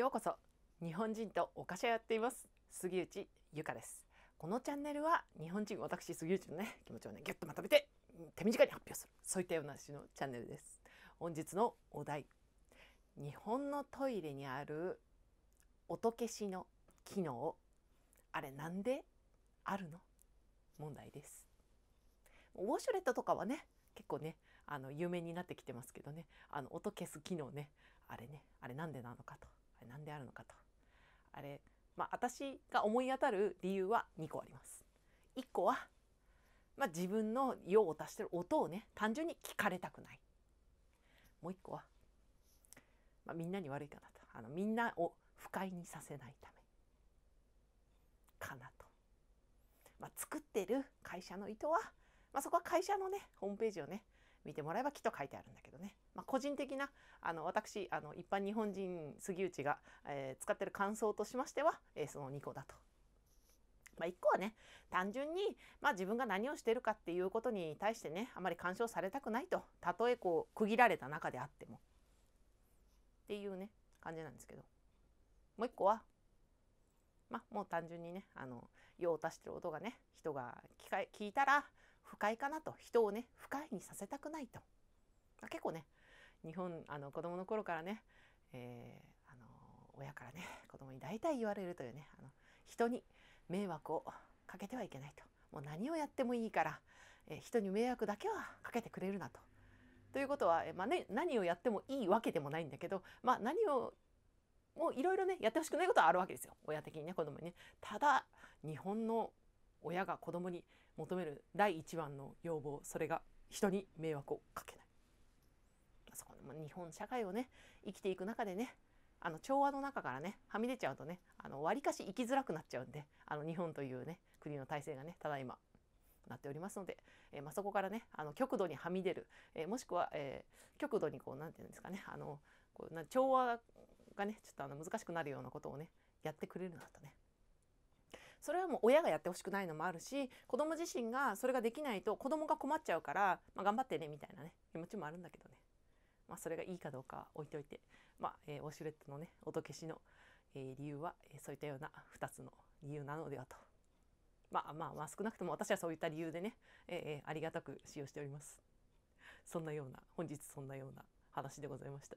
ようこそ日本人とお菓子をやっています杉内ゆかですこのチャンネルは日本人私杉内のね気持ちをねぎゅっとまとめて手短に発表するそういったような話のチャンネルです本日のお題日本のトイレにある音消しの機能あれなんであるの問題ですウォシュレットとかはね結構ねあの有名になってきてますけどねあの音消す機能ねあれねあれなんでなのかとあれ何であるのかとあれまあ私が思い当たる理由は2個あります。1個は、まあ、自分の用を足してる音をね単純に聞かれたくない。もう1個は、まあ、みんなに悪いかなとあのみんなを不快にさせないためかなと。まあ、作ってる会社の意図は、まあ、そこは会社のねホームページをね見てもらえばきっと書いてあるんだけどねまあ、個人的なあの私あの一般日本人杉内が、えー、使ってる感想としましては、えー、その2個だと。まあ、1個はね単純に、まあ、自分が何をしてるかっていうことに対してねあまり干渉されたくないとたとえこう区切られた中であってもっていうね感じなんですけどもう1個はまあ、もう単純にねあの用を足してる音がね人が聞か聞いたら不快かなと人をね不快にさせたくないと結構ね日本あの子供の頃からね、えー、あの親からね子供に大体言われるというねあの人に迷惑をかけてはいけないともう何をやってもいいから、えー、人に迷惑だけはかけてくれるなと。ということは、えまあね、何をやってもいいわけでもないんだけど、まあ、何をもういろいろねやってほしくないことはあるわけですよ親的にね子供にね。ただ日本の親が子供に求める第一番の要望それが人に迷惑をかまあ、日本社会をね生きていく中でねあの調和の中からねはみ出ちゃうとねあの割かし生きづらくなっちゃうんであの日本というね国の体制がねただいまなっておりますので、えー、まあ、そこからねあの極度にはみ出る、えー、もしくは、えー、極度にこう何て言うんですかねあのこうな調和がねちょっとあの難しくなるようなことをねやってくれるなとねそれはもう親がやってほしくないのもあるし子供自身がそれができないと子供が困っちゃうから、まあ、頑張ってねみたいなね気持ちもあるんだけどねまあ、それがいいかどうか置いといて、まあえー、ウォシュレットのね音消しの、えー、理由は、えー、そういったような2つの理由なのではと。まあまあまあ少なくとも私はそういった理由でね、えー、ありがたく使用しております。そんなような本日そんなような話でございました。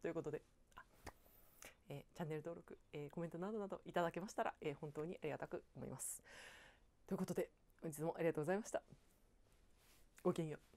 ということで、えー、チャンネル登録、えー、コメントなどなどいただけましたら、えー、本当にありがたく思います。ということで本日もありがとうございました。ごきげんよう。